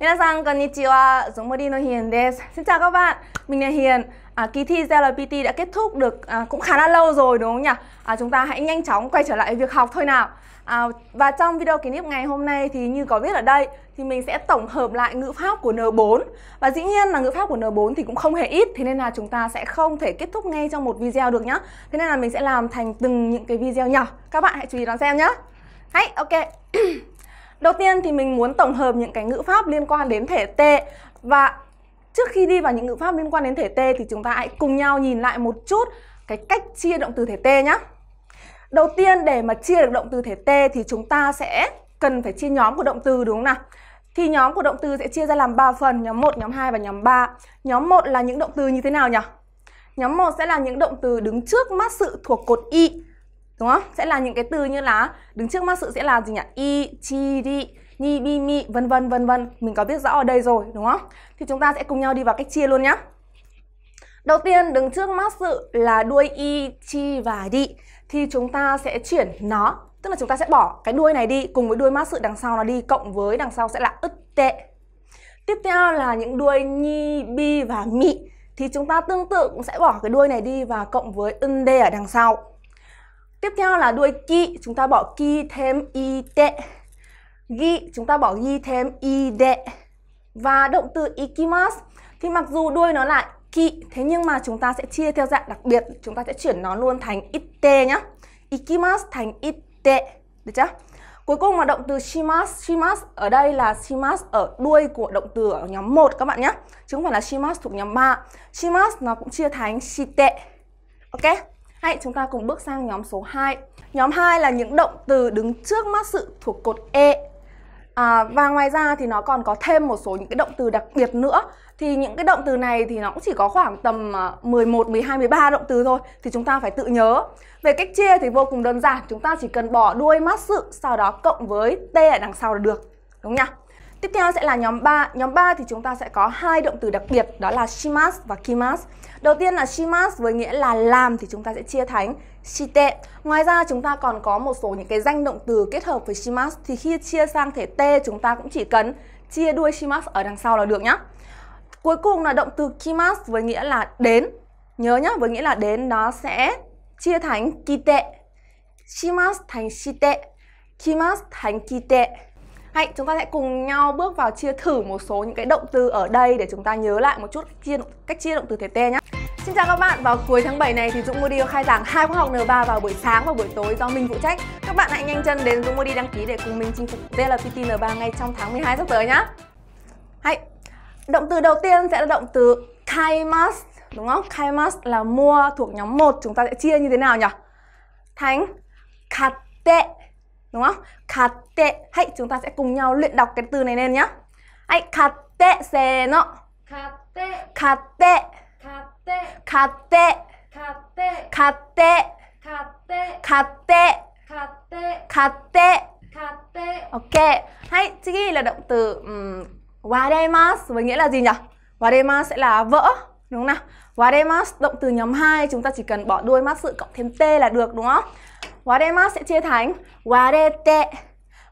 Minasan konnichiwa, Dũng Modi no Hiền Xin chào các bạn, mình là Hiền. À, kỳ thi GLPT đã kết thúc được à, cũng khá là lâu rồi đúng không nhỉ? À, chúng ta hãy nhanh chóng quay trở lại việc học thôi nào. À, và trong video kỷ niệm ngày hôm nay thì như có viết ở đây thì mình sẽ tổng hợp lại ngữ pháp của N4 Và dĩ nhiên là ngữ pháp của N4 thì cũng không hề ít Thế nên là chúng ta sẽ không thể kết thúc ngay trong một video được nhá Thế nên là mình sẽ làm thành từng những cái video nhỏ Các bạn hãy chú ý đón xem nhé hay, ok. Đầu tiên thì mình muốn tổng hợp những cái ngữ pháp liên quan đến thể T và trước khi đi vào những ngữ pháp liên quan đến thể T thì chúng ta hãy cùng nhau nhìn lại một chút cái cách chia động từ thể T nhé. Đầu tiên để mà chia được động từ thể T thì chúng ta sẽ cần phải chia nhóm của động từ đúng không nào? Thì nhóm của động từ sẽ chia ra làm 3 phần, nhóm 1, nhóm 2 và nhóm 3. Nhóm 1 là những động từ như thế nào nhỉ? Nhóm 1 sẽ là những động từ đứng trước mắt sự thuộc cột Y đúng không? Sẽ là những cái từ như là đứng trước mắt sự sẽ là gì nhỉ? I, chi, đi, ni, bi, mi, vân vân vân vân. Mình có biết rõ ở đây rồi, đúng không? Thì chúng ta sẽ cùng nhau đi vào cách chia luôn nhé. Đầu tiên đứng trước mắt sự là đuôi i, chi và đi thì chúng ta sẽ chuyển nó, tức là chúng ta sẽ bỏ cái đuôi này đi cùng với đuôi mắt sự đằng sau nó đi cộng với đằng sau sẽ là ức tệ. Tiếp theo là những đuôi nhi, bi và mị thì chúng ta tương tự cũng sẽ bỏ cái đuôi này đi và cộng với ưng đê ở đằng sau Tiếp theo là đuôi ki, chúng ta bỏ ki thêm y đệ. Gi, chúng ta bỏ gi thêm y đệ. Và động từ ikimas thì mặc dù đuôi nó là ki, thế nhưng mà chúng ta sẽ chia theo dạng đặc biệt, chúng ta sẽ chuyển nó luôn thành itte nhá. ikimas thành itte, được chưa? Cuối cùng là động từ shimas, shimas ở đây là shimas ở đuôi của động từ ở nhóm 1 các bạn nhé. Chứ không phải là shimas thuộc nhóm 3. Shimas nó cũng chia thành shite. Ok? Hãy chúng ta cùng bước sang nhóm số 2. Nhóm 2 là những động từ đứng trước mắt sự thuộc cột E. À, và ngoài ra thì nó còn có thêm một số những cái động từ đặc biệt nữa Thì những cái động từ này thì nó cũng chỉ có khoảng tầm 11, 12, 13 động từ thôi Thì chúng ta phải tự nhớ Về cách chia thì vô cùng đơn giản Chúng ta chỉ cần bỏ đuôi mắt sự Sau đó cộng với T ở đằng sau là được Đúng nhỉ? Tiếp theo sẽ là nhóm 3 Nhóm 3 thì chúng ta sẽ có hai động từ đặc biệt Đó là shimas và kimas Đầu tiên là shimas với nghĩa là làm thì chúng ta sẽ chia thành shite. Ngoài ra chúng ta còn có một số những cái danh động từ kết hợp với shimas thì khi chia sang thể t chúng ta cũng chỉ cần chia đuôi shimas ở đằng sau là được nhá. Cuối cùng là động từ kimas với nghĩa là đến. Nhớ nhá, với nghĩa là đến nó sẽ chia thành kite. Shimas thành shite. Kimas thành kite. Hãy chúng ta sẽ cùng nhau bước vào chia thử một số những cái động từ ở đây để chúng ta nhớ lại một chút chia cách chia động từ thể tê nhé. Xin chào các bạn, vào cuối tháng 7 này thì Dũng Modi khai giảng hai khóa học N3 vào buổi sáng và buổi tối do mình phụ trách. Các bạn hãy nhanh chân đến Dũng Modi đăng ký để cùng mình chinh phục VLPT N3 ngay trong tháng 12 sắp tới nhé. Hãy động từ đầu tiên sẽ là động từ kaimas đúng không? Kaimas là mua thuộc nhóm 1 chúng ta sẽ chia như thế nào nhỉ? Thánh kate đúng không? KATE, Hãy chúng ta sẽ cùng nhau luyện đọc cái từ này lên nhá. Hãy KATE se no. KATE KATE KATE KATE KATE KATE KATE KATE Katte. Katte. Katte. Ok. Hãy chị là động từ um, waremasu với nghĩa là gì nhỉ? Waremasu sẽ là vỡ đúng không nào? Waremasu động từ nhóm 2 chúng ta chỉ cần bỏ đuôi masu cộng thêm t là được đúng không? sẽ chia thành warete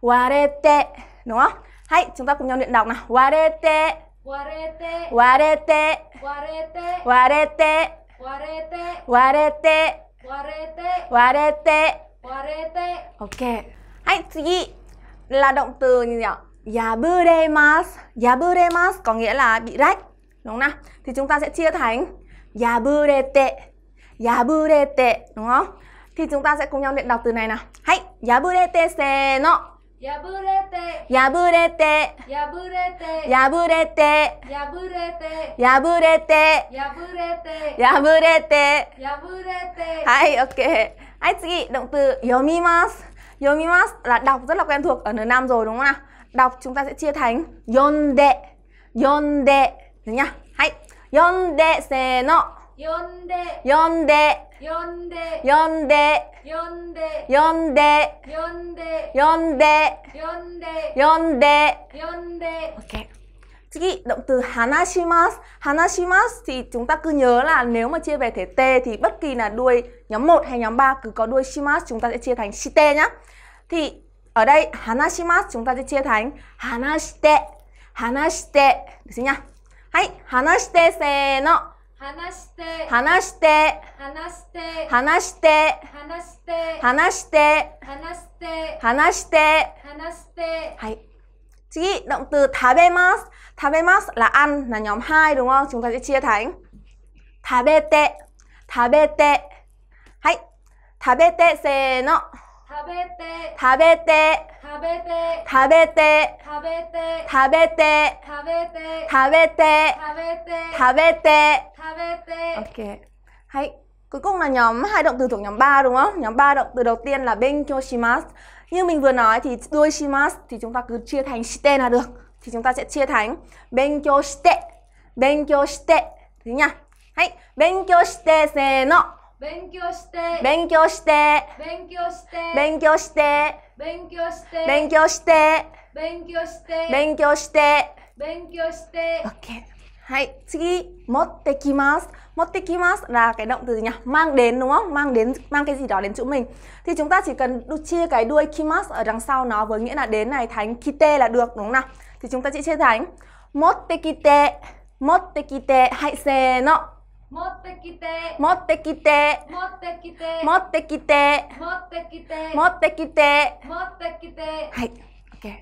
warete đúng không? Hãy chúng ta cùng nhau luyện đọc nào. Warete warete warete warete warete warete warete warete warete warete Ok. Hãy chị là động từ như nhỉ? Yaburemas Yaburemas có nghĩa là bị rách Đúng không nào? Thì chúng ta sẽ chia thành Yaburete Yaburete Đúng không? thì chúng ta sẽ cùng nhau luyện đọc từ này nào. Hãy, yaburete se no. Yaburete. Yaburete. Yaburete. Yaburete. Yaburete. Yaburete. Yaburete. Yaburete. Yaburete. Hay, ok. Hay, chị, động từ yomimasu. Yomimasu là đọc rất là quen thuộc ở N5 rồi đúng không nào? Đọc chúng ta sẽ chia thành yonde. Yonde. Được nhá? Hay. Yonde se no. 呼んで呼んで呼んで呼んで呼んで呼んで呼んで呼んで呼んで呼んで呼んで OK Chị động từ hanashimas Hanashimas thì chúng ta cứ nhớ là nếu mà chia về thể t thì bất kỳ là đuôi nhóm 1 hay nhóm 3 cứ có đuôi shimas chúng ta sẽ chia thành shite nhá. Thì ở đây hanashimas chúng ta sẽ chia thành hanashite hanashite được chưa nhá. Hãy hanashite se no 話して話して話して話して話して話して話して話し次、đ ộ n 食べます。食べます là ăn, là nhóm 2, đúng k h ô 食べて食べてはい。食べてせーの。食べて食べてべて食べて食べて食べて食べて食べて食べて食べて Ok Hãy Cuối cùng là nhóm hai động từ thuộc nhóm 3 đúng không? Nhóm 3 động từ đầu tiên là benkyo shimasu. Như mình vừa nói thì đuôi shimas thì chúng ta cứ chia thành shite là được. Thì chúng ta sẽ chia thành benkyo shite, benkyo shite. Thế nhá. Hãy benkyo shite se no. 勉強して勉強して勉強して勉強して勉強して勉強して勉強して勉強して勉強して OK Hay, 次, motekimas. Motekimas là cái động từ gì nhỉ? Mang đến đúng không? Mang đến, mang cái gì đó đến chỗ mình. Thì chúng ta chỉ cần chia cái đuôi kimas ở đằng sau nó với nghĩa là đến này thánh kite là được đúng không nào? Thì chúng ta chỉ chia thành motekite, motekite, hãy xe nó. 持ってきて持ってきて持ってきて持ってきて持ってきて持ってきて持ってきてはい ok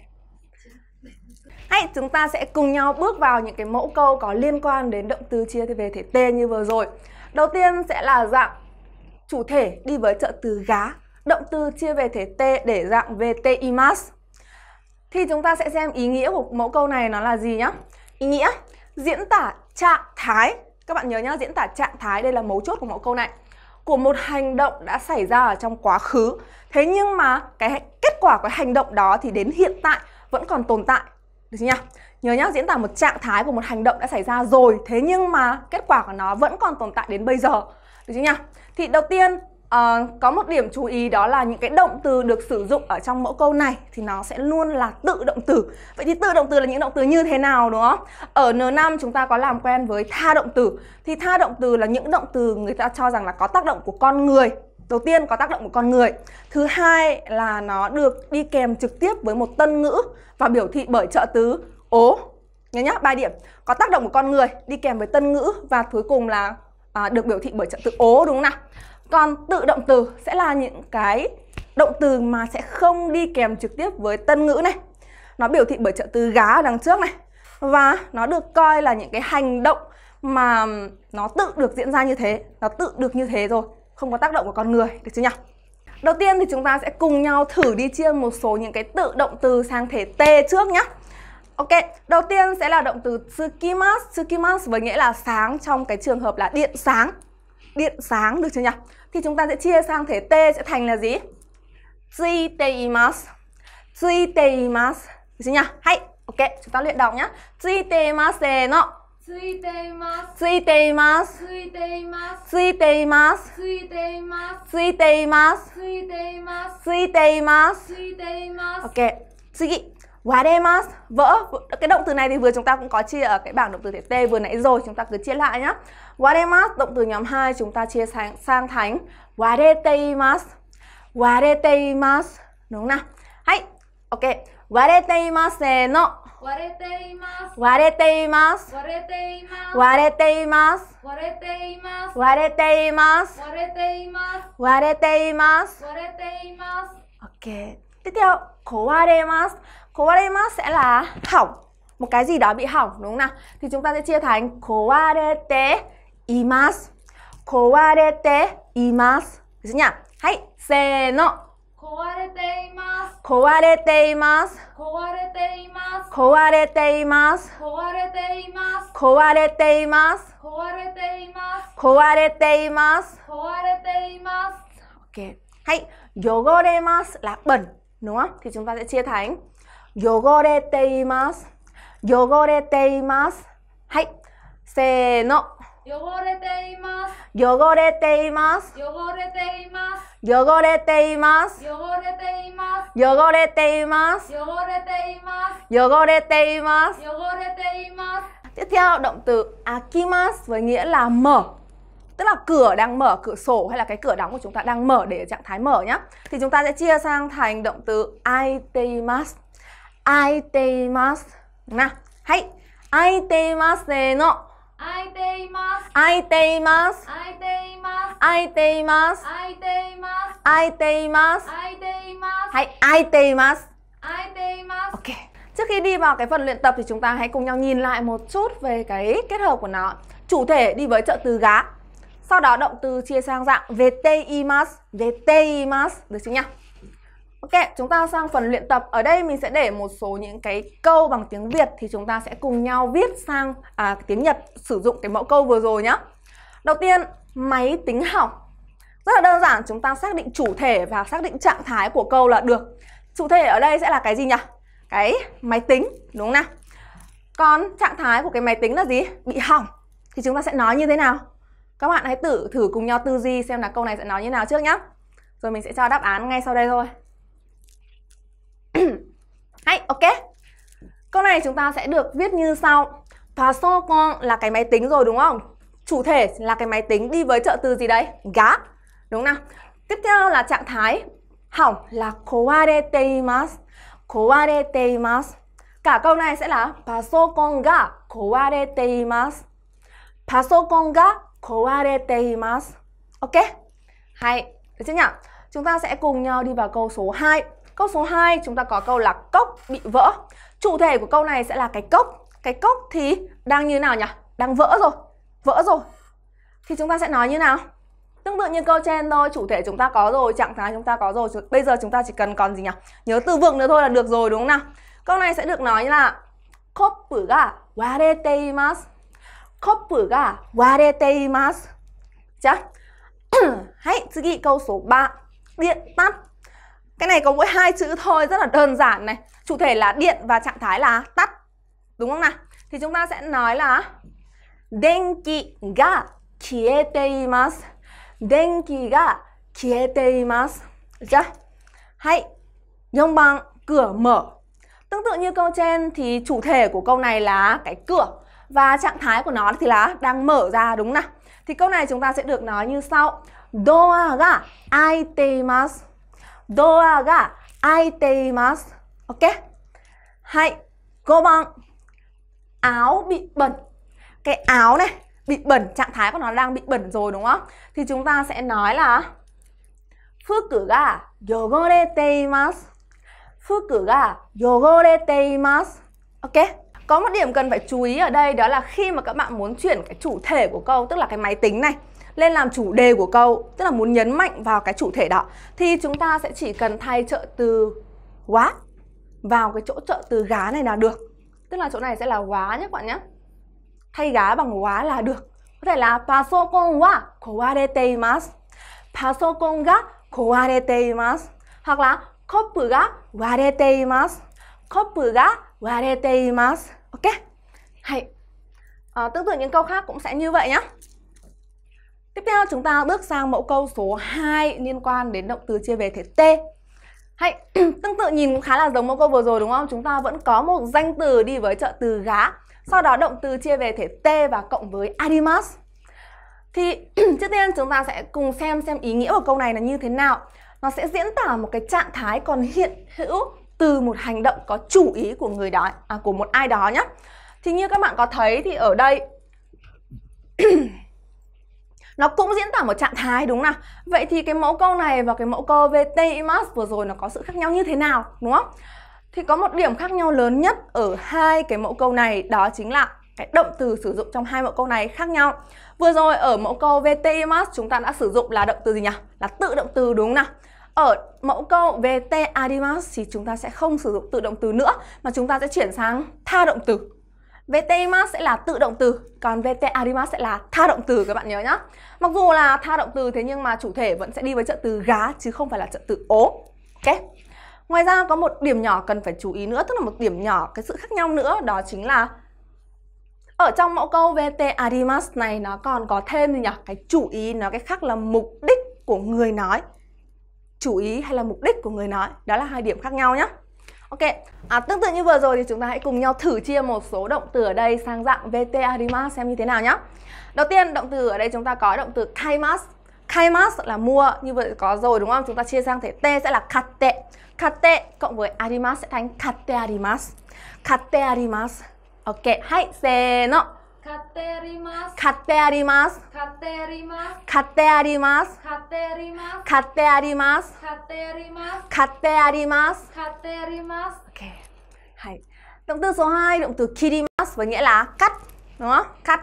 Hãy chúng ta sẽ cùng nhau bước vào những cái mẫu câu có liên quan đến động từ chia về thể t như vừa rồi. Đầu tiên sẽ là dạng chủ thể đi với trợ từ gá, động từ chia về thể t để dạng vtimas. Thì chúng ta sẽ xem ý nghĩa của mẫu câu này nó là gì nhá. Ý nghĩa diễn tả trạng thái các bạn nhớ nhá, diễn tả trạng thái đây là mấu chốt của mẫu câu này của một hành động đã xảy ra ở trong quá khứ thế nhưng mà cái kết quả của hành động đó thì đến hiện tại vẫn còn tồn tại được chưa nhỉ nhớ nhá diễn tả một trạng thái của một hành động đã xảy ra rồi thế nhưng mà kết quả của nó vẫn còn tồn tại đến bây giờ được chưa nhỉ thì đầu tiên À, có một điểm chú ý đó là những cái động từ được sử dụng ở trong mẫu câu này thì nó sẽ luôn là tự động từ. Vậy thì tự động từ là những động từ như thế nào đúng không? Ở N5 chúng ta có làm quen với tha động từ. Thì tha động từ là những động từ người ta cho rằng là có tác động của con người. Đầu tiên có tác động của con người. Thứ hai là nó được đi kèm trực tiếp với một tân ngữ và biểu thị bởi trợ từ ố. Nhớ nhá, ba điểm. Có tác động của con người đi kèm với tân ngữ và cuối cùng là à, được biểu thị bởi trợ từ ố đúng không nào? Còn tự động từ sẽ là những cái động từ mà sẽ không đi kèm trực tiếp với tân ngữ này. Nó biểu thị bởi trợ từ gá ở đằng trước này. Và nó được coi là những cái hành động mà nó tự được diễn ra như thế, nó tự được như thế rồi, không có tác động của con người, được chưa nhỉ? Đầu tiên thì chúng ta sẽ cùng nhau thử đi chia một số những cái tự động từ sang thể T trước nhé. Ok, đầu tiên sẽ là động từ tsukimasu, tsukimasu với nghĩa là sáng trong cái trường hợp là điện sáng điện sáng được chưa nhỉ? Thì chúng ta sẽ chia sang thể T sẽ thành là gì? Jiteimasu. Jiteimasu. Được chưa nhỉ? Hay. Ok, chúng ta luyện đọc nhá. Jiteimasu de no. Jiteimasu. Jiteimasu. Jiteimasu. Jiteimasu. Jiteimasu. Jiteimasu. Jiteimasu. Jiteimasu. Ok. 次 Guademas vỡ cái động từ này thì vừa chúng ta cũng có chia ở cái bảng động từ thể T vừa nãy rồi chúng ta cứ chia lại nhá Guademas động từ nhóm 2 chúng ta chia sang, sang thánh Guadeteimas Guadeteimas đúng không nào hãy ok Guadeteimas no Guadeteimas Guadeteimas Guadeteimas Guadeteimas Guadeteimas Guadeteimas Guadeteimas Ok tiếp theo 壊れます Kowademas sẽ là hỏng Một cái gì đó bị hỏng đúng không nào? Thì chúng ta sẽ chia thành Kowadete imas Kowadete imas Được chưa nhỉ? Hãy, se no imas OK はい汚れます là bẩn đúng không thì chúng ta sẽ chia thành 汚れています。汚れています。はい。せーの。汚れています。汚れています。汚れています。汚れています。汚れています。汚れています。汚れています。汚れています。汚れています。Tiếp theo động từ akimas với nghĩa là mở. Tức là cửa đang mở, cửa sổ hay là cái cửa đóng của chúng ta đang mở để trạng thái mở nhá. Thì chúng ta sẽ chia sang thành động từ aitemas. 開いています。な。はい。開いています。せーの。開いています。開いています。開いています。開いています。開いています。開いています。開いています。はい。開いています。開いています。OK. Trước khi đi vào cái phần luyện tập thì chúng ta hãy cùng nhau nhìn lại một chút về cái kết hợp của nó. Chủ thể đi với trợ từ gá. Sau đó động từ chia sang dạng veteimas, veteimas, được chưa nhỉ? Ok, chúng ta sang phần luyện tập. Ở đây mình sẽ để một số những cái câu bằng tiếng Việt thì chúng ta sẽ cùng nhau viết sang à, tiếng Nhật sử dụng cái mẫu câu vừa rồi nhé Đầu tiên, máy tính hỏng. Rất là đơn giản, chúng ta xác định chủ thể và xác định trạng thái của câu là được. Chủ thể ở đây sẽ là cái gì nhỉ? Cái máy tính, đúng không nào? Còn trạng thái của cái máy tính là gì? Bị hỏng. Thì chúng ta sẽ nói như thế nào? Các bạn hãy tự thử cùng nhau tư duy xem là câu này sẽ nói như nào trước nhá. Rồi mình sẽ cho đáp án ngay sau đây thôi. Hay, ok. Câu này chúng ta sẽ được viết như sau. Paso con là cái máy tính rồi đúng không? Chủ thể là cái máy tính đi với trợ từ gì đấy? Gá. Đúng nào? Tiếp theo là trạng thái hỏng là kowareteimasu. Kowareteimasu. Cả câu này sẽ là Pasokon ga kowareteimasu. Pasokon ga kowareteimasu. Ok? Hay, được chưa nhỉ? Chúng ta sẽ cùng nhau đi vào câu số 2. Câu số 2 chúng ta có câu là cốc bị vỡ. Chủ thể của câu này sẽ là cái cốc. Cái cốc thì đang như nào nhỉ? Đang vỡ rồi. Vỡ rồi. Thì chúng ta sẽ nói như nào? Tương tự như câu trên thôi, chủ thể chúng ta có rồi, trạng thái chúng ta có rồi. Bây giờ chúng ta chỉ cần còn gì nhỉ? Nhớ từ vựng nữa thôi là được rồi đúng không nào? Câu này sẽ được nói như là Copper ga warete imasu. Copper ga warete imasu. Chắc. Hãy, 次 câu số 3. Điện tắt cái này có mỗi hai chữ thôi, rất là đơn giản này. Chủ thể là điện và trạng thái là tắt. Đúng không nào? Thì chúng ta sẽ nói là Denki ga kiete imasu. Denki ga kiete imasu. chưa? Hay. Nhông bằng cửa mở. Tương tự như câu trên thì chủ thể của câu này là cái cửa và trạng thái của nó thì là đang mở ra đúng không nào? Thì câu này chúng ta sẽ được nói như sau. Doa ga aiteimasu. ドアが開いています。OK? はい。5番. Áo bị bẩn. Cái áo này bị bẩn, trạng thái của nó đang bị bẩn rồi đúng không? Thì chúng ta sẽ nói là Fuku ga yogorete imasu. Fuku ga yogorete imasu. OK? Có một điểm cần phải chú ý ở đây đó là khi mà các bạn muốn chuyển cái chủ thể của câu tức là cái máy tính này lên làm chủ đề của câu tức là muốn nhấn mạnh vào cái chủ thể đó thì chúng ta sẽ chỉ cần thay trợ từ quá vào cái chỗ trợ từ gá này là được tức là chỗ này sẽ là quá nhé các bạn nhé thay gá bằng quá là được có thể là pasokon wa kowarete imasu pasokon ga kowarete imasu hoặc là kopu ga warete imasu kopu ga warete imasu ok hay à, tương tự những câu khác cũng sẽ như vậy nhé Tiếp theo chúng ta bước sang mẫu câu số 2 liên quan đến động từ chia về thể T. Hay, tương tự nhìn cũng khá là giống mẫu câu vừa rồi đúng không? Chúng ta vẫn có một danh từ đi với trợ từ gá. Sau đó động từ chia về thể T và cộng với adimas. Thì trước tiên chúng ta sẽ cùng xem xem ý nghĩa của câu này là như thế nào. Nó sẽ diễn tả một cái trạng thái còn hiện hữu từ một hành động có chủ ý của người đó, à, của một ai đó nhé. Thì như các bạn có thấy thì ở đây nó cũng diễn tả một trạng thái đúng nào vậy thì cái mẫu câu này và cái mẫu câu vt imas vừa rồi nó có sự khác nhau như thế nào đúng không thì có một điểm khác nhau lớn nhất ở hai cái mẫu câu này đó chính là cái động từ sử dụng trong hai mẫu câu này khác nhau vừa rồi ở mẫu câu vt imas chúng ta đã sử dụng là động từ gì nhỉ là tự động từ đúng nào ở mẫu câu VT Adimas thì chúng ta sẽ không sử dụng tự động từ nữa mà chúng ta sẽ chuyển sang tha động từ VTIMAS sẽ là tự động từ Còn VTARIMAS sẽ là tha động từ các bạn nhớ nhá Mặc dù là tha động từ thế nhưng mà chủ thể vẫn sẽ đi với trợ từ gá chứ không phải là trợ từ ố Ok Ngoài ra có một điểm nhỏ cần phải chú ý nữa Tức là một điểm nhỏ cái sự khác nhau nữa Đó chính là ở trong mẫu câu VT này nó còn có thêm gì nhỉ? Cái chủ ý nó cái khác là mục đích của người nói. Chủ ý hay là mục đích của người nói. Đó là hai điểm khác nhau nhé. Ok, à, tương tự như vừa rồi thì chúng ta hãy cùng nhau thử chia một số động từ ở đây sang dạng VT Arimas xem như thế nào nhé. Đầu tiên, động từ ở đây chúng ta có động từ kaimas. Kaimas là mua, như vậy có rồi đúng không? Chúng ta chia sang thể T sẽ là kate, kate cộng với Arimas sẽ thành katte Arimas. Katte Arimas. Ok, hãy xe nó. 買ってあります買ってあります買ってあります買ってあります買ってあります買ってあります買ってあります買ってあります Ok. Hay. Động từ số 2, động từ kirimas với nghĩa là cắt, đúng không? Cắt.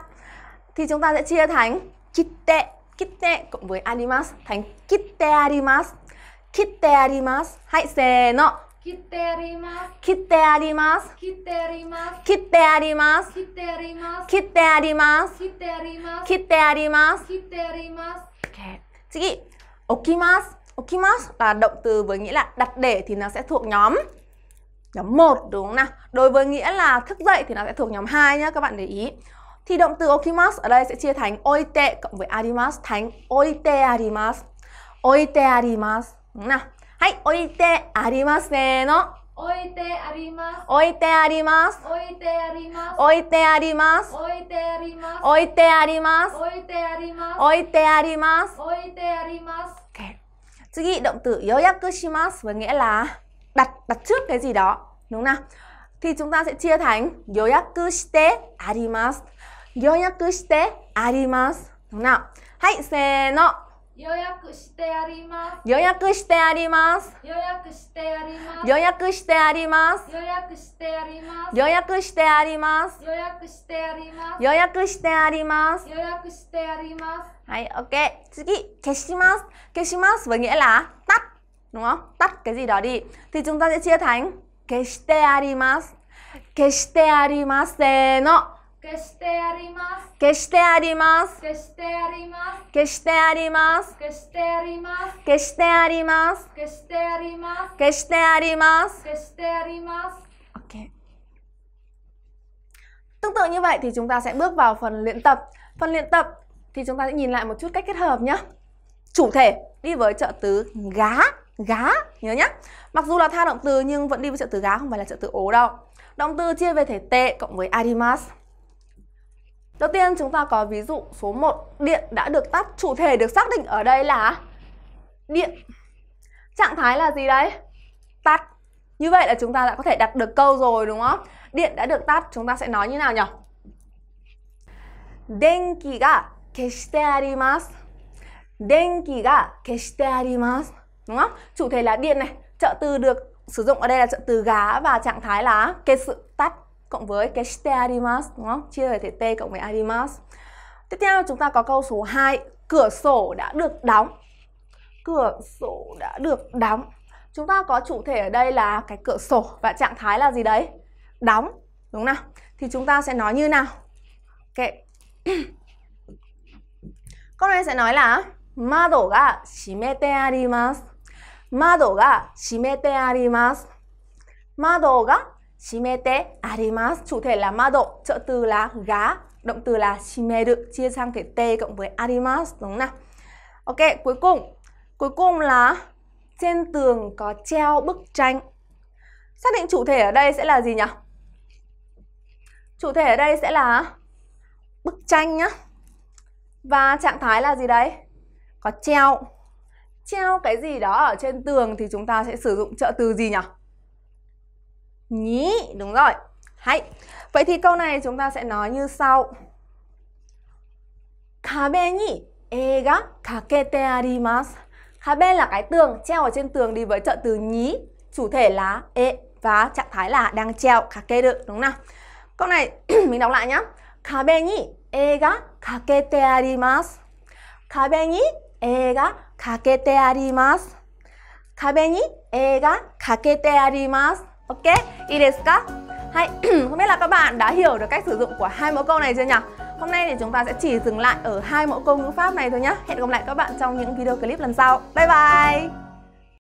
Thì chúng ta sẽ chia thành kitte, kitte cộng với arimas thành kitte arimas. Kitte arimas. Hãy xè nó. 切ってあります切ってあります切ってあります切ってあります切ってあります切ってあります切ってあります切ってあります切ってあります Okay. Chị, okimas, okimas là động từ với nghĩa là đặt để thì nó sẽ thuộc nhóm nhóm 1 đúng không nào? Đối với nghĩa là thức dậy thì nó sẽ thuộc nhóm 2 nhá các bạn để ý. Thì động từ okimas ở đây sẽ chia thành oite cộng với arimas thành oite arimas. Oite arimas đúng はい、置いてありますせーの。置いてあります。置いてあります。置いてあります。置いてあります。置いてあります。置いてあります。置いてあります。次、動詞予約します。với nghĩa là đ ặ 予約してあります。予約してあります。đúng k h はい、せーの。予約してあります。予約してあります。予約してあります。予約してあります。予約してあります。予約してあります。予約してあります。予約してあります。予約してあります。はい、OK。次、消します。消します với たっ。h ĩ a là t り。で、đ ú で g k h ô 消してあります。消してありませんの。決してあります。決してあります。決してあります。決してあります。決してあります。決してあります。決してあります。決してあります。決してあります。Ok. Tương tự như vậy thì chúng ta sẽ bước vào phần luyện tập. Phần luyện tập thì chúng ta sẽ nhìn lại một chút cách kết hợp nhé. Chủ thể đi với trợ từ gá, gá, nhớ nhé. Mặc dù là tha động từ nhưng vẫn đi với trợ từ gá không phải là trợ từ ố đâu. Động từ chia về thể tệ cộng với arimas. Đầu tiên chúng ta có ví dụ số 1 Điện đã được tắt Chủ thể được xác định ở đây là Điện Trạng thái là gì đấy? Tắt Như vậy là chúng ta đã có thể đặt được câu rồi đúng không? Điện đã được tắt chúng ta sẽ nói như nào nhỉ? Denki ga keshite arimasu Denki ga keshite arimasu Đúng không? Chủ thể là điện này Trợ từ được sử dụng ở đây là trợ từ gá và trạng thái là kết sự tắt cộng với cái shite arimas đúng không? Chia về thể t cộng với arimas. Tiếp theo chúng ta có câu số 2, cửa sổ đã được đóng. Cửa sổ đã được đóng. Chúng ta có chủ thể ở đây là cái cửa sổ và trạng thái là gì đấy? Đóng, đúng nào? Thì chúng ta sẽ nói như nào? Ok. Câu này sẽ nói là Mado ga shimete arimasu. Mado ga shimete arimasu. Mado ga shimete arimas chủ thể là mado trợ từ là gá động từ là shimeru chia sang thể t cộng với arimas đúng không nào ok cuối cùng cuối cùng là trên tường có treo bức tranh xác định chủ thể ở đây sẽ là gì nhỉ chủ thể ở đây sẽ là bức tranh nhá và trạng thái là gì đấy có treo treo cái gì đó ở trên tường thì chúng ta sẽ sử dụng trợ từ gì nhỉ nhí đúng rồi hay vậy thì câu này chúng ta sẽ nói như sau kabe ni ega kakete arimasu kabe là cái tường treo ở trên tường đi với trợ từ nhí chủ thể là e và trạng thái là đang treo kake được đúng nào câu này mình đọc lại nhá kabe ni ega kakete arimasu kabe ni ega kakete arimasu kabe ni ega kakete arimasu Ok, đi Hay, không biết là các bạn đã hiểu được cách sử dụng của hai mẫu câu này chưa nhỉ? Hôm nay thì chúng ta sẽ chỉ dừng lại ở hai mẫu câu ngữ pháp này thôi nhé. Hẹn gặp lại các bạn trong những video clip lần sau. Bye bye!